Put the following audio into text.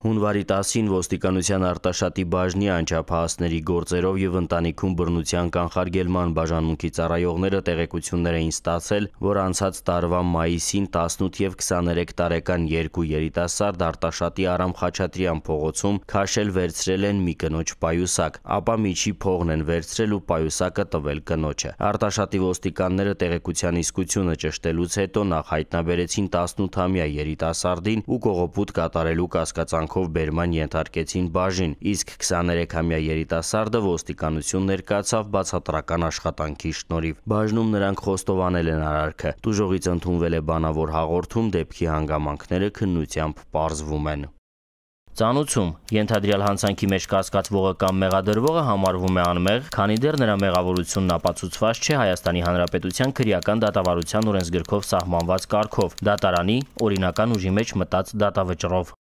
Հունվարի 10-ին ոստիկանության արտաշատի բաժնի անչափահասների գործերով եւ ընտանիքում բռնության կանխարգելման բաժանմունքի ծառայողները տեղեկություններ էին ստացել, որ անցած տարվա մայիսին 18 եւ 23 տարեկան երկու երիտասարդ արտաշատի Արամ Խաչատրյան փողոցում քաշել վերցրել են մի կնոջ պայուսակ, ապա միջի փողն են վերցրել ու պայուսակը տվել կնոջը։ Արտաշատի ոստիկանները տեղեկության իսկությունը ճշտելուց հետո նախ հայտնաբերեցին 18-ամյա երիտասարդին ու կողոպուտ կատարելու կասկածանք հետևանքով բերման ենթարկեցին բաժին, իսկ 23-ամյա երիտասարդը ոստիկանություն ներկայացավ բացատրական աշխատանքի շնորհիվ։ Բաժնում նրանք խոստովանել են արարքը։ Դուժողից ընդունվել է բանավոր հաղորդում, դեպքի հանգամանքները քննությամբ պարզվում են։ Ծանուցում ենթադրյալ հանցանքի մեջ կասկածվողը կամ մեղադրվողը համարվում է անմեղ, քանի դեռ նրա մեղավորությունն ապացուցված չէ Հայաստանի Հանրապետության քրեական դատավարության օրենսգրքով սահմանված կարգով՝ դատարանի օրինական ուժի մեջ մտած դատավճռով։